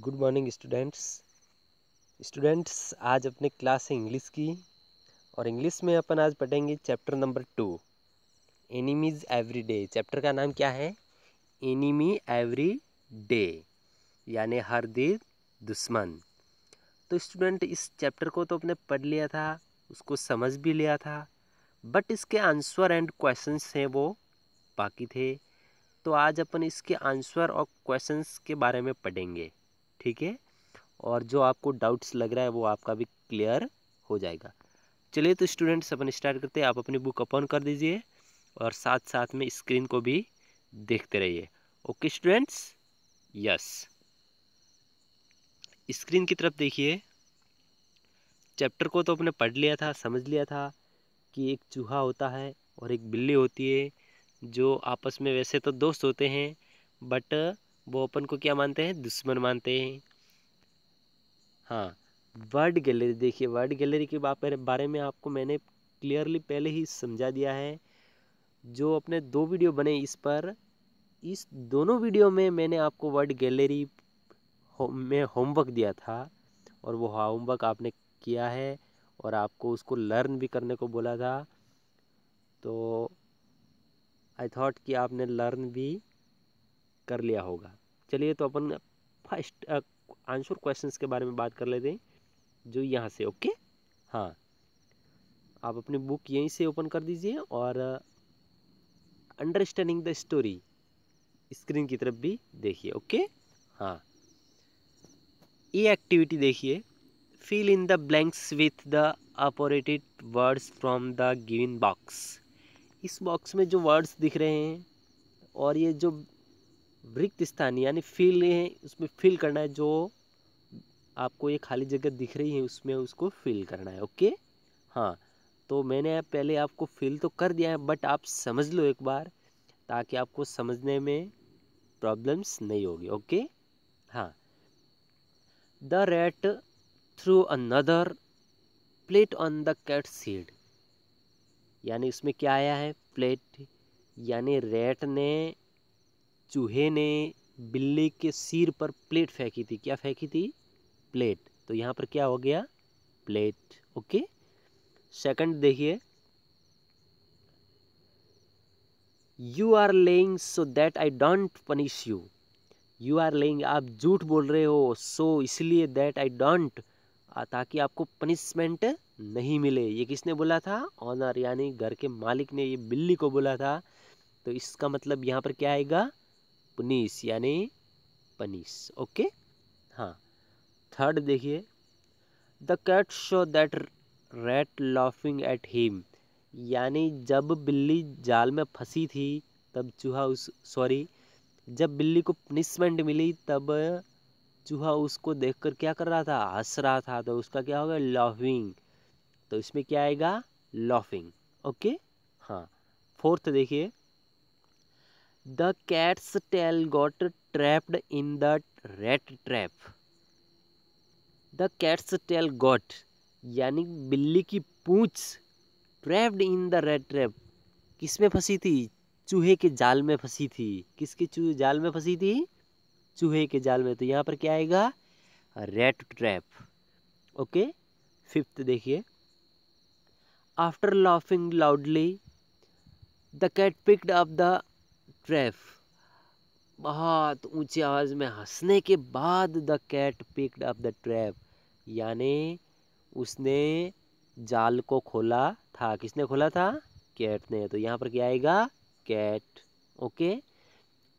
good morning students students आज अपने class है इंग्लिश की और इंग्लिश में अपन आज पढ़ेंगे chapter number two enemies every day chapter का नाम क्या है एनिमी एवरी डे यानि हर दिन दुश्मन तो स्टूडेंट इस चैप्टर को तो अपने पढ़ लिया था उसको समझ भी लिया था बट इसके आंसर एंड क्वेश्चन हैं वो बाकी थे तो आज अपन इसके आंसर और क्वेश्चंस के बारे में पढ़ेंगे ठीक है और जो आपको डाउट्स लग रहा है वो आपका भी क्लियर हो जाएगा चलिए तो स्टूडेंट्स अपन स्टार्ट करते हैं आप अपनी बुक ओपन कर दीजिए और साथ साथ में स्क्रीन को भी देखते रहिए ओके स्टूडेंट्स यस स्क्रीन की तरफ देखिए चैप्टर को तो अपने पढ़ लिया था समझ लिया था कि एक चूहा होता है और एक बिल्ली होती है जो आपस में वैसे तो दोस्त होते हैं बट वो अपन को क्या मानते हैं दुश्मन मानते हैं हाँ वर्ड गैलरी देखिए वर्ड गैलरी के बारे में आपको मैंने क्लियरली पहले ही समझा दिया है जो अपने दो वीडियो बने इस पर इस दोनों वीडियो में मैंने आपको वर्ड गैलरी में होमवर्क दिया था और वो होमवर्क आपने किया है और आपको उसको लर्न भी करने को बोला था तो आई थॉट कि आपने लर्न भी कर लिया होगा चलिए तो अपन फर्स्ट आंसर क्वेश्चंस के बारे में बात कर लेते हैं जो यहाँ से ओके हाँ आप अपनी बुक यहीं से ओपन कर दीजिए और अंडरस्टैंडिंग द स्टोरी स्क्रीन की तरफ भी देखिए ओके हाँ ये एक्टिविटी देखिए fill in the blanks with the appropriate words from the given box इस बॉक्स में जो वर्ड्स दिख रहे हैं और ये जो रिक्त स्थान यानी फिल है उसमें फिल करना है जो आपको ये खाली जगह दिख रही है उसमें उसको फिल करना है ओके हाँ तो मैंने पहले आपको फिल तो कर दिया है बट आप समझ लो एक बार ताकि आपको समझने में प्रॉब्लम्स नहीं होगी ओके हाँ the rat threw another plate on the cat seat यानी इसमें क्या आया है प्लेट यानी रेट ने चूहे ने बिल्ली के सिर पर प्लेट फेंकी थी क्या फेंकी थी प्लेट तो यहाँ पर क्या हो गया प्लेट ओके सेकंड देखिए you are lying so that I don't punish you you are lying आप झूठ बोल रहे हो सो so, इसलिए दैट आई डोंट ताकि आपको पनिशमेंट नहीं मिले ये किसने बोला था ऑनर यानी घर के मालिक ने ये बिल्ली को बोला था तो इसका मतलब यहाँ पर क्या आएगा पुनीस यानी पनीस ओके हाँ थर्ड देखिए the cat saw that rat laughing at him यानी जब बिल्ली जाल में फंसी थी तब चूहा उस सॉरी जब बिल्ली को पनिशमेंट मिली तब चूहा उसको देखकर क्या कर रहा था हंस रहा था तो उसका क्या होगा लॉफिंग तो इसमें क्या आएगा लॉफिंग ओके हाँ फोर्थ देखिए the cat's tail got trapped in the rat trap the cat's tail got यानी बिल्ली की पूछ trapped in the rat trap किस में फंसी थी चूहे के जाल में फंसी थी किसके चूहे जाल में फंसी थी चूहे के जाल में तो यहाँ पर क्या आएगा रेड ट्रैप ओके फिफ्थ देखिए after laughing loudly the cat picked up the trap बहुत ऊंची आवाज़ में हंसने के बाद the cat picked up the trap यानी उसने जाल को खोला था किसने खोला था कैट ने तो यहाँ पर क्या आएगा कैट ओके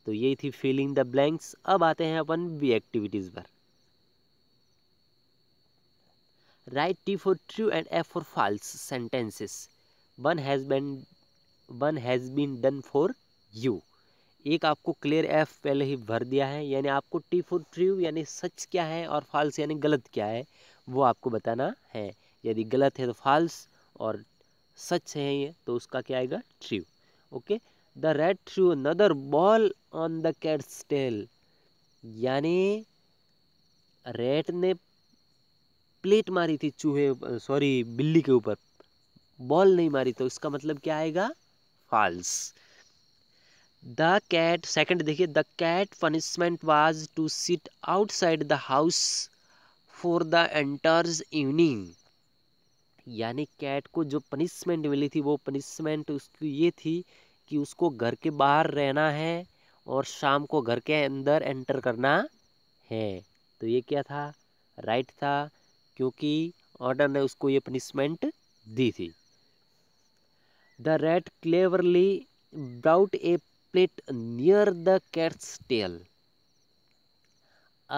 तो यही थी फीलिंग द ब्लैंक्स अब आते हैं अपन बी एक्टिविटीज़ पर write T for true and F for false sentences one has been one has been done for you एक आपको क्लियर एफ पहले ही भर दिया है यानी आपको टी फोर ट्रू यानी सच क्या है और फाल्स यानी गलत क्या है वो आपको बताना है यदि गलत है तो फाल्स और सच है ये तो उसका क्या आएगा true okay the rat threw another ball on the cat's tail यानी रेट ने प्लेट मारी थी चूहे सॉरी बिल्ली के ऊपर बॉल नहीं मारी तो इसका मतलब क्या आएगा फाल्स द कैट सेकेंड देखिए the cat punishment was to sit outside the house for the entire evening यानी कैट को जो पनिशमेंट मिली थी वो पनिशमेंट उसकी ये थी कि उसको घर के बाहर रहना है और शाम को घर के अंदर एंटर करना है तो ये क्या था राइट था क्योंकि ऑर्डर ने उसको ये पनिशमेंट दी थी the rat cleverly brought a plate near the cat's tail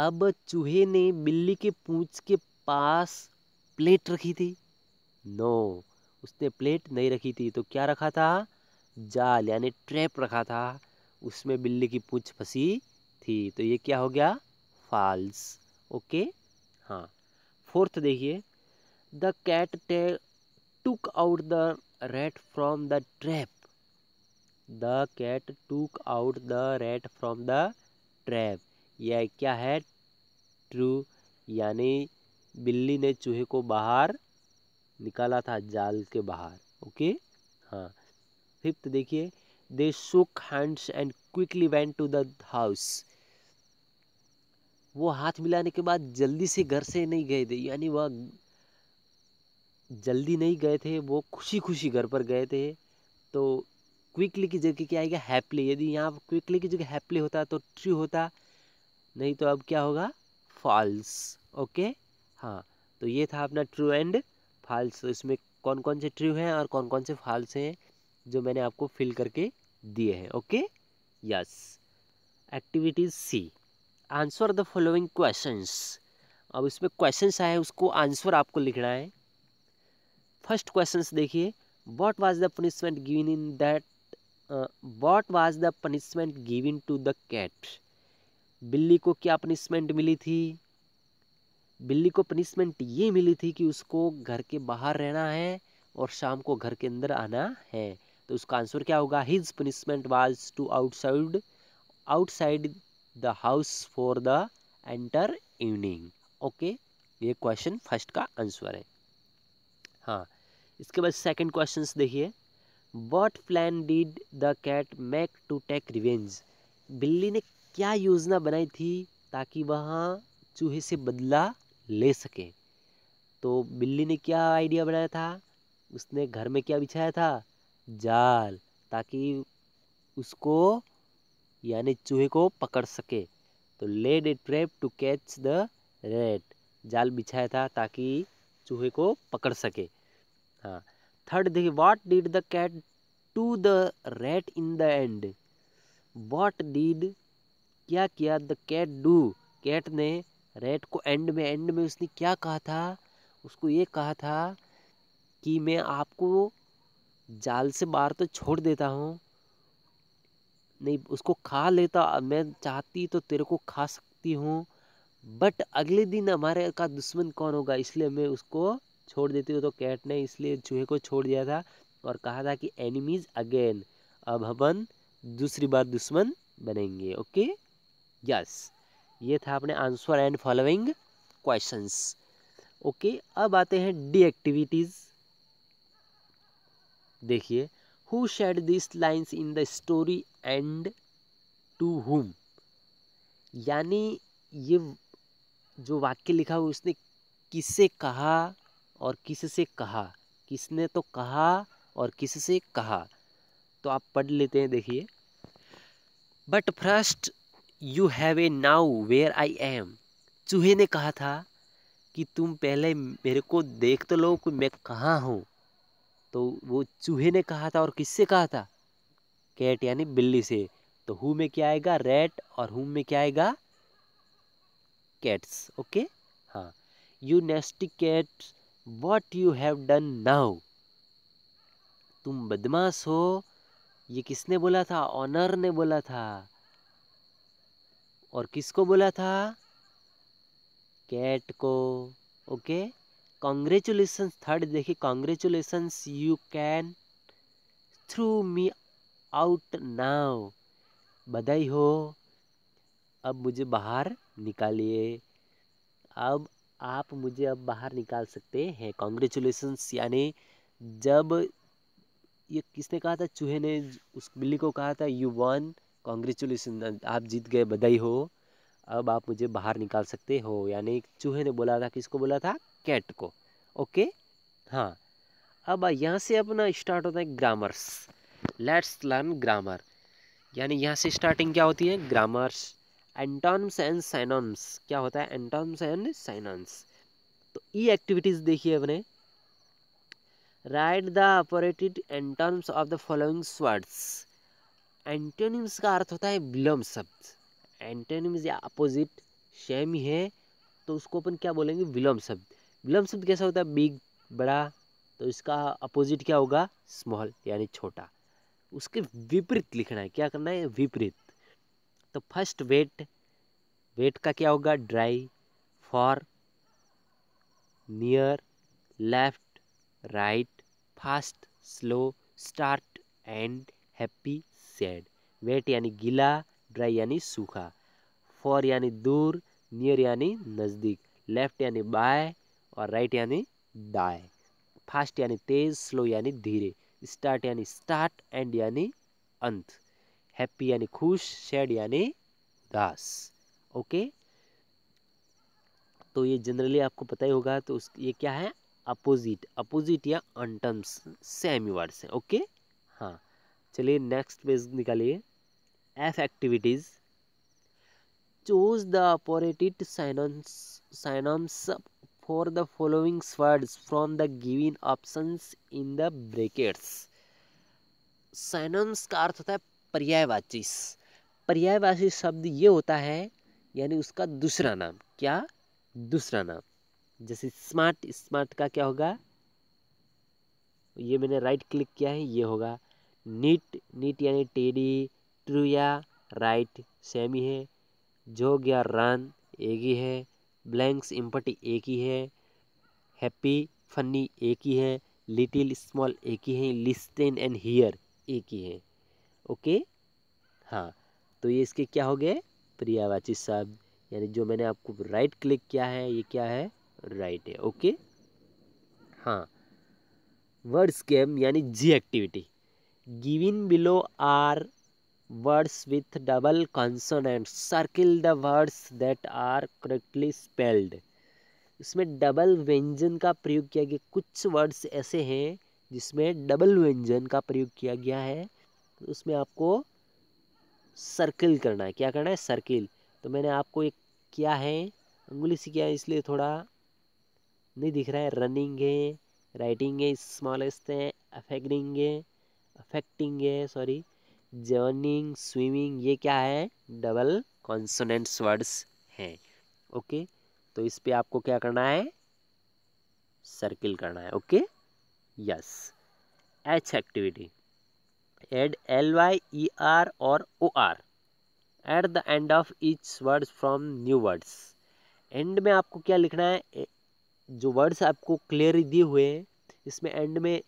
अब चूहे ने बिल्ली के पूंछ के पास प्लेट रखी थी नो उसने प्लेट नहीं रखी थी तो क्या रखा था जाल यानी ट्रैप रखा था उसमें बिल्ली की पूंछ फंसी थी तो ये क्या हो गया फॉल्स ओके हाँ फोर्थ देखिए द कैट टे took out the rat from the trap the cat took out the rat from the trap यह क्या है ट्रू यानी बिल्ली ने चूहे को बाहर निकाला था जाल के बाहर ओके हाँ फिफ्थ देखिए they shook hands and quickly went to the house वो हाथ मिलाने के बाद जल्दी से घर से नहीं गए थे यानी वह जल्दी नहीं गए थे वो खुशी खुशी घर पर गए थे तो क्विकली की जगह क्या आएगा हैप्पली यदि यहाँ क्विकली की जगह हैप्पली होता तो ट्रू होता नहीं तो अब क्या होगा फॉल्स ओके हाँ तो ये था अपना ट्रू एंड फॉल्स तो इसमें कौन कौन से ट्रू हैं और कौन कौन से फॉल्स हैं जो मैंने आपको फिल करके दिए हैं okay yes activities C answer the following questions अब इसमें क्वेश्चंस आए उसको आंसर आपको लिखना है फर्स्ट क्वेश्चंस देखिए what was the punishment given in that what was the punishment given to the cat बिल्ली को क्या पनिशमेंट मिली थी बिल्ली को पनिशमेंट ये मिली थी कि उसको घर के बाहर रहना है और शाम को घर के अंदर आना है तो उसका आंसर क्या होगा his punishment was to outside outside the house for the entire evening okay ये क्वेश्चन फर्स्ट का आंसर है हाँ इसके बाद सेकंड क्वेश्चंस देखिए what plan did the cat make to take revenge बिल्ली ने क्या योजना बनाई थी ताकि वह चूहे से बदला ले सके तो बिल्ली ने क्या आइडिया बनाया था उसने घर में क्या बिछाया था जाल ताकि उसको यानी चूहे को पकड़ सके तो laid a trap to catch the rat जाल बिछाया था ताकि चूहे को पकड़ सके हाँ थर्ड देखिए what did the cat to the rat in the end what did क्या किया द कैट डू कैट ने रेट को एंड में एंड में उसने क्या कहा था उसको ये कहा था कि मैं आपको जाल से बाहर तो छोड़ देता हूँ नहीं उसको खा लेता मैं चाहती तो तेरे को खा सकती हूँ बट अगले दिन हमारे का दुश्मन कौन होगा इसलिए मैं उसको छोड़ देती हो तो कैट ने इसलिए चूहे को छोड़ दिया था और कहा था कि एनिमीज अगेन अब अपन दूसरी बार दुश्मन बनेंगे ओके यस ये था अपने answer and following questions okay अब आते हैं डी एक्टिविटीज़ देखिए who said this lines in the story and to whom यानी ये जो वाक्य लिखा हुआ उसने किसे कहा और किससे कहा किसने तो कहा और किससे कहा तो आप पढ़ लेते हैं देखिए but first you have a now where I am चूहे ने कहा था कि तुम पहले मेरे को देख तो लो कि मैं कहाँ हूँ तो वो चूहे ने कहा था और किससे कहा था कैट यानी बिल्ली से तो हु में क्या आएगा रेट और हु में क्या आएगा कैट्स ओके हाँ you nasty cats what you have done now तुम बदमाश हो ये किसने बोला था ऑनर ने बोला था और किसको बोला था कैट को ओके कॉन्ग्रेचुलेस थर्ड देखिए congratulations you can throw me out now बधाई हो अब मुझे बाहर निकालिए अब आप मुझे अब बाहर निकाल सकते हैं कॉन्ग्रेचुलेसन्स यानी जब ये किसने कहा था चूहे ने उस बिल्ली को कहा था यू वन कॉन्ग्रेचुलेसन आप जीत गए बधाई हो अब आप मुझे बाहर निकाल सकते हो यानी चूहे ने बोला था किसको बोला था कैट को ओके हाँ अब यहाँ से अपना स्टार्ट होता है ग्रामर्स लेट्स लर्न ग्रामर यानी यहाँ से स्टार्टिंग क्या होती है ग्रामर्स एंटॉन्स एंड साइनॉम्स क्या होता है एंटॉन्स एंड साइनॉन्स तो ई e एक्टिविटीज़ देखिए अपने write the appropriate antonyms of the following words antonyms का अर्थ होता है विलोम शब्द एंटोनिम्स या अपोजिट सेम ही है तो उसको अपन क्या बोलेंगे विलोम शब्द विलोम शब्द कैसा होता है बिग बड़ा तो इसका अपोजिट क्या होगा स्मॉल यानी छोटा उसके विपरीत लिखना है क्या करना है विपरीत तो फर्स्ट वेट वेट का क्या होगा dry far near left right fast slow start end happy sad wet यानी गीला ड्राई यानी सूखा फॉर यानी दूर नियर यानी नज़दीक लेफ्ट यानी बाय और राइट यानी डाय फास्ट यानी तेज़ स्लो यानी धीरे स्टार्ट यानी स्टार्ट एंड यानी अंत हैप्पी यानी खुश सैड यानी दास ओके तो ये जनरली आपको पता ही होगा तो उस ये क्या है अपोजिट अपोजिट या अंटम्स सेमी वर्ड्स हैं ओके हाँ चलिए नेक्स्ट पेज निकालिए F activities choose the appropriate synonyms synonyms for the following words from the given options in the brackets synonyms का अर्थ होता है पर्यायवाची पर्यायवाची शब्द ये होता है यानी उसका दूसरा नाम क्या दूसरा नाम जैसे स्मार्ट स्मार्ट का क्या होगा ये मैंने राइट क्लिक किया है ये होगा नीट नीट यानी टेडी ट्रू या राइट सेम ही है जोग या रन एक ही है ब्लैंक्स इम्पटी एक ही है हैप्पी फनी एक ही है लिटिल स्मॉल एक ही है लिस्टेन एंड हियर एक ही है ओके हाँ तो ये इसके क्या हो गए प्रियावाची शब्द यानी जो मैंने आपको राइट क्लिक किया है ये क्या है राइट है ओके हाँ वर्ड्स गेम यानी G activity given below are words with double consonant circle the words that are correctly spelled इसमें डबल व्यंजन का प्रयोग किया गया कुछ वर्ड्स ऐसे हैं जिसमें डबल व्यंजन का प्रयोग किया गया है तो उसमें आपको सर्किल करना है क्या करना है सर्किल तो मैंने आपको एक किया है अंगुली से किया है इसलिए थोड़ा नहीं दिख रहा है रनिंग है राइटिंग है स्मॉलेस्ट है अफेक्टिंग है अफेक्टिंग है सॉरी जर्निंग स्विमिंग ये क्या है डबल कॉन्सोनेंट्स वर्ड्स हैं ओके तो इस पर आपको क्या करना है सर्किल करना है okay yes H activity add L Y E R और O R at the end of each words from new words end में आपको क्या लिखना है जो वर्ड्स आपको क्लियर दिए हुए हैं इसमें एंड में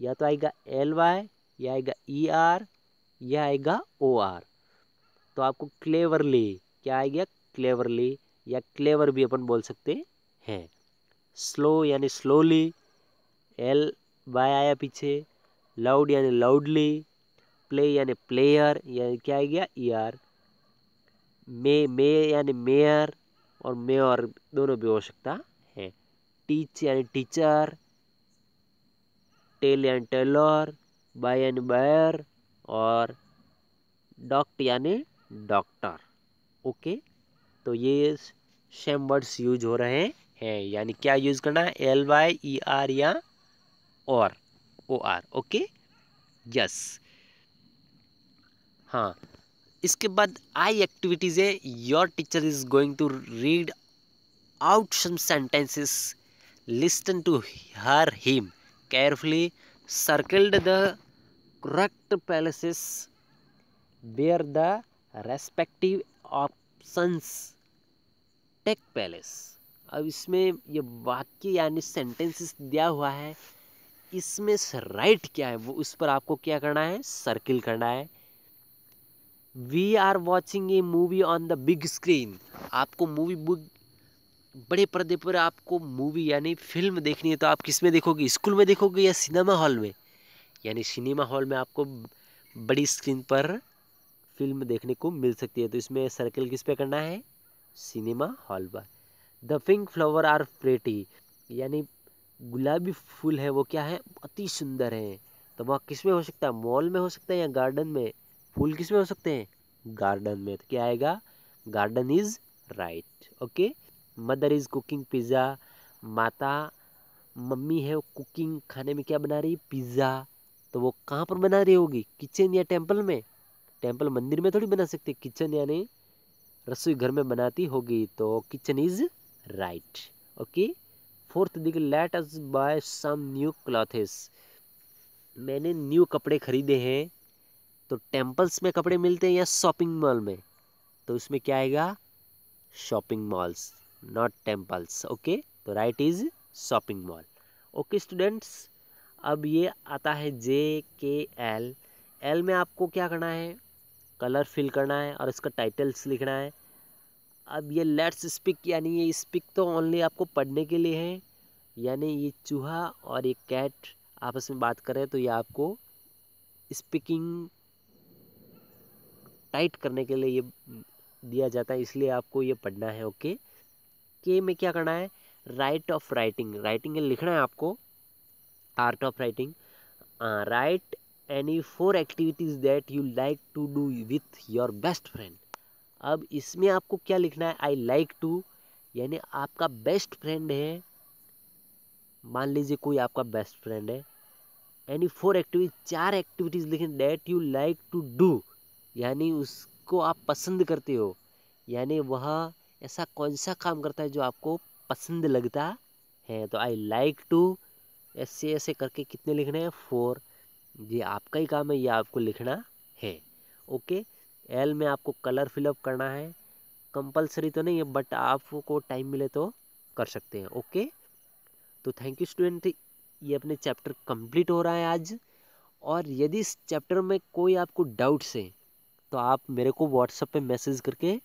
या तो आएगा एल वाई या आएगा ई e आर या आएगा ओ आर तो आपको क्लेवरली क्या आएगा क्लेवरली या क्लेवर भी अपन बोल सकते हैं स्लो यानी स्लोली एल वाई आया पीछे लाउड यानी लाउडली प्ले यानी प्लेयर यानी क्या आ गया आर मे मे यानी मेयर और मेयर दोनों भी हो सकता है टीच यानी टीचर टेल यानी टेलर बाय यानी बायर और डॉक्ट यानी डॉक्टर ओके तो ये सेम वर्ड्स यूज हो रहे हैं यानी क्या यूज करना है एल वाई ई आर या और ओ आर ओके यस हाँ इसके बाद आई एक्टिविटीज़ है your teacher is going to read out some sentences listen to her him carefully circled the correct places bear the respective options take place अब इसमें ये वाक्य यानी सेंटेंसेस दिया हुआ है इसमें राइट क्या है वो उस पर आपको क्या करना है सर्किल करना है we are watching a movie on the big screen आपको मूवी बुक बड़े पर्दे पर आपको मूवी यानी फिल्म देखनी है तो आप किस में देखोगे स्कूल में देखोगे या सिनेमा हॉल में यानी सिनेमा हॉल में आपको बड़ी स्क्रीन पर फिल्म देखने को मिल सकती है तो इसमें सर्कल किस पे करना है सिनेमा हॉल पर the pink flower are pretty यानी गुलाबी फूल है वो क्या है अति सुंदर है तो वह किस में हो सकता है मॉल में हो सकता है या गार्डन में फूल किस में हो सकते हैं गार्डन में तो क्या आएगा garden is right okay mother is cooking pizza माता मम्मी है वो कुकिंग खाने में क्या बना रही है पिज़्ज़ा तो वो कहाँ पर बना रही होगी किचन या टेम्पल में टेम्पल मंदिर में थोड़ी बना सकती किचन यानी रसोई घर में बनाती होगी तो kitchen is right okay fourth दिख let us buy some new clothes मैंने न्यू कपड़े खरीदे हैं तो टेम्पल्स में कपड़े मिलते हैं या शॉपिंग मॉल में तो इसमें क्या आएगा shopping malls not temples okay तो right is shopping mall okay students अब ये आता है जे के एल एल में आपको क्या करना है कलर फिल करना है और इसका टाइटल्स लिखना है अब ये लेट्स स्पिक यानी ये स्पिक तो ओनली आपको पढ़ने के लिए है यानी ये चूहा और ये कैट आपस में बात करें तो ये आपको स्पीकिंग टाइट करने के लिए ये दिया जाता है इसलिए आपको ये पढ़ना है ओके के में क्या करना है राइट ऑफ राइटिंग राइटिंग लिखना है आपको art of writing write any four activities that you like to do with your best friend अब इसमें आपको क्या लिखना है आई लाइक टू यानी आपका बेस्ट फ्रेंड है मान लीजिए कोई आपका बेस्ट फ्रेंड है एनी फोर एक्टिविटीज चार एक्टिविटीज़ लिखें that you like to do यानी उसको आप पसंद करते हो यानी वह ऐसा कौन सा काम करता है जो आपको पसंद लगता है तो आई लाइक टू ऐसे ऐसे करके कितने लिखने हैं फोर ये आपका ही काम है ये आपको लिखना है ओके एल में आपको कलर फिलअप करना है कंपलसरी तो नहीं है बट आपको टाइम मिले तो कर सकते हैं ओके तो थैंक यू स्टूडेंट ये अपने चैप्टर कंप्लीट हो रहा है आज और यदि इस चैप्टर में कोई आपको डाउट्स है तो आप मेरे को व्हाट्सएप पे मैसेज करके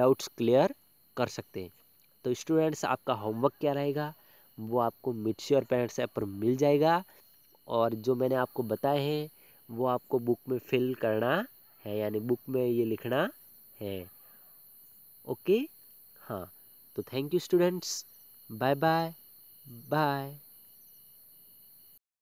डाउट्स क्लियर कर सकते हैं तो स्टूडेंट्स आपका होमवर्क क्या रहेगा वो आपको मिड श्योर पेरेंट्स ऐप पर मिल जाएगा और जो मैंने आपको बताए हैं वो आपको बुक में फिल करना है यानी बुक में ये लिखना है ओके हाँ तो thank you students bye bye bye